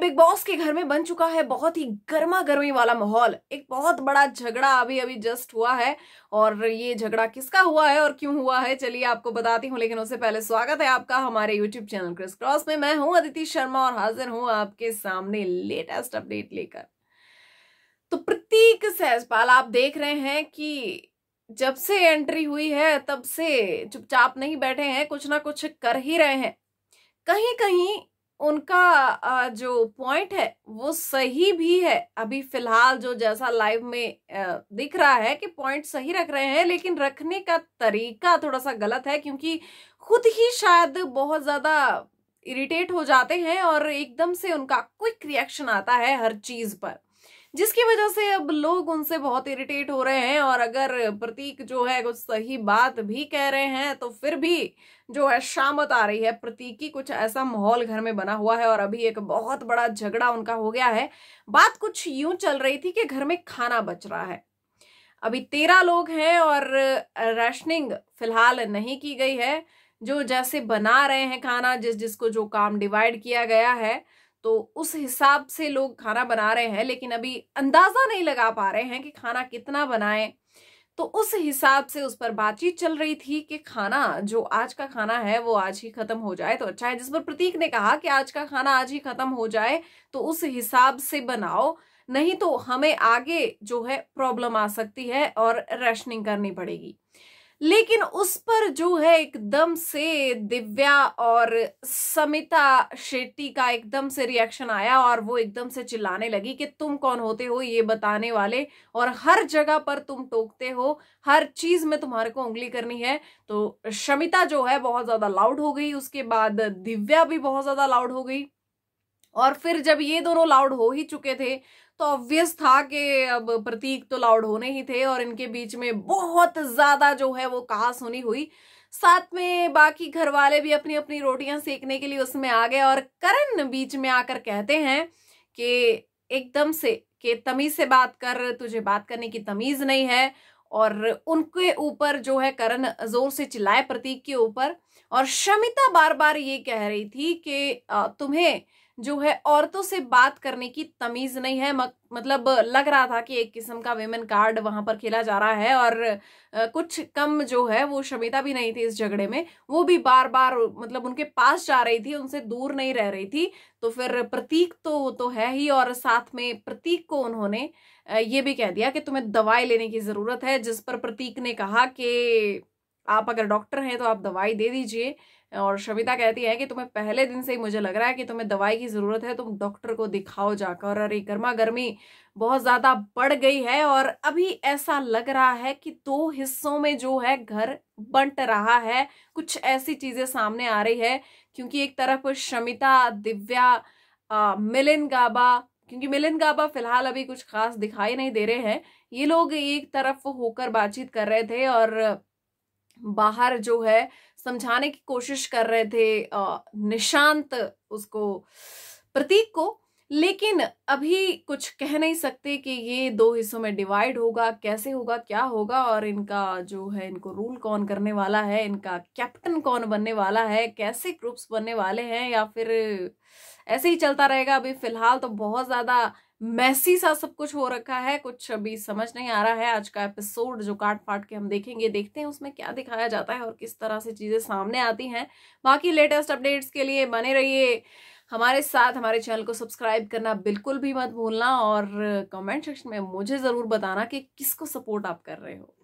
big तो boss के घर में बन चुका है बहुत ही गर्मा गर्मी वाला माहौल एक बहुत बड़ा झगड़ा अभी अभी जस्ट हुआ है और ये झगड़ा किसका हुआ है और क्यों हुआ है चलिए आपको बताती हूँ लेकिन उससे पहले स्वागत है आपका हमारे यूट्यूब चैनल क्रिस क्रॉस में मैं हूँ अदिति शर्मा और हाजिर हूँ आपके सामने लेटेस्ट अपडेट लेकर तो प्रतीक सहजपाल आप देख रहे हैं कि जब से एंट्री हुई है तब से चुपचाप नहीं बैठे हैं कुछ ना कुछ कर ही रहे हैं कहीं कहीं उनका जो पॉइंट है वो सही भी है अभी फिलहाल जो जैसा लाइव में दिख रहा है कि पॉइंट सही रख रहे हैं लेकिन रखने का तरीका थोड़ा सा गलत है क्योंकि खुद ही शायद बहुत ज़्यादा इरिटेट हो जाते हैं और एकदम से उनका क्विक रिएक्शन आता है हर चीज़ पर जिसकी वजह से अब लोग उनसे बहुत इरिटेट हो रहे हैं और अगर प्रतीक जो है कुछ सही बात भी कह रहे हैं तो फिर भी जो है शामत आ रही है प्रतीक की कुछ ऐसा माहौल घर में बना हुआ है और अभी एक बहुत बड़ा झगड़ा उनका हो गया है बात कुछ यूं चल रही थी कि घर में खाना बच रहा है अभी तेरह लोग हैं और रैशनिंग फिलहाल नहीं की गई है जो जैसे बना रहे हैं खाना जिस जिसको जो काम डिवाइड किया गया है तो उस हिसाब से लोग खाना बना रहे हैं लेकिन अभी अंदाज़ा नहीं लगा पा रहे हैं कि खाना कितना बनाए तो उस हिसाब से उस पर बातचीत चल रही थी कि खाना जो आज का खाना है वो आज ही खत्म हो जाए तो अच्छा है जिस पर प्रतीक ने कहा कि आज का खाना आज ही खत्म हो जाए तो उस हिसाब से बनाओ नहीं तो हमें आगे जो है प्रॉब्लम आ सकती है और रेशनिंग करनी पड़ेगी लेकिन उस पर जो है एकदम से दिव्या और समिता शेट्टी का एकदम से रिएक्शन आया और वो एकदम से चिल्लाने लगी कि तुम कौन होते हो ये बताने वाले और हर जगह पर तुम टोकते हो हर चीज में तुम्हारे को उंगली करनी है तो शमिता जो है बहुत ज्यादा लाउड हो गई उसके बाद दिव्या भी बहुत ज्यादा लाउड हो गई और फिर जब ये दोनों लाउड हो ही चुके थे तो ऑब्वियस था कि अब प्रतीक तो लाउड होने ही थे और इनके बीच में बहुत ज्यादा जो है वो कहा सुनी हुई साथ में बाकी घर वाले भी अपनी अपनी रोटियां सेकने के लिए उसमें आ गए और करण बीच में आकर कहते हैं कि एकदम से कि तमीज से बात कर तुझे बात करने की तमीज नहीं है और उनके ऊपर जो है करण जोर से चिल्लाए प्रतीक के ऊपर और शमिता बार बार ये कह रही थी कि तुम्हें जो है औरतों से बात करने की तमीज नहीं है मतलब लग रहा था कि एक किस्म का वेमेन कार्ड वहां पर खेला जा रहा है और कुछ कम जो है वो शमिता भी नहीं थी इस झगड़े में वो भी बार बार मतलब उनके पास जा रही थी उनसे दूर नहीं रह रही थी तो फिर प्रतीक तो तो है ही और साथ में प्रतीक को उन्होंने ये भी कह दिया कि तुम्हें दवाई लेने की ज़रूरत है जिस पर प्रतीक ने कहा कि आप अगर डॉक्टर हैं तो आप दवाई दे दीजिए और शमिता कहती है कि तुम्हें पहले दिन से ही मुझे लग रहा है कि तुम्हें दवाई की ज़रूरत है तुम डॉक्टर को दिखाओ जाकर अरे गर्मा गर्मी बहुत ज़्यादा बढ़ गई है और अभी ऐसा लग रहा है कि दो हिस्सों में जो है घर बंट रहा है कुछ ऐसी चीज़ें सामने आ रही है क्योंकि एक तरफ शमिता दिव्या आ, मिलिन गाबा क्योंकि मिलिन गाबा फिलहाल अभी कुछ खास दिखाई नहीं दे रहे हैं ये लोग एक तरफ होकर बातचीत कर रहे थे और बाहर जो है समझाने की कोशिश कर रहे थे निशांत उसको प्रतीक को लेकिन अभी कुछ कह नहीं सकते कि ये दो हिस्सों में डिवाइड होगा कैसे होगा क्या होगा और इनका जो है इनको रूल कौन करने वाला है इनका कैप्टन कौन बनने वाला है कैसे ग्रुप्स बनने वाले हैं या फिर ऐसे ही चलता रहेगा अभी फिलहाल तो बहुत ज़्यादा मैसी सा सब कुछ हो रखा है कुछ अभी समझ नहीं आ रहा है आज का एपिसोड जो काट फाट के हम देखेंगे देखते हैं उसमें क्या दिखाया जाता है और किस तरह से चीज़ें सामने आती हैं बाकी लेटेस्ट अपडेट्स के लिए बने रहिए हमारे साथ हमारे चैनल को सब्सक्राइब करना बिल्कुल भी मत भूलना और कमेंट सेक्शन में मुझे ज़रूर बताना कि किसको सपोर्ट आप कर रहे हो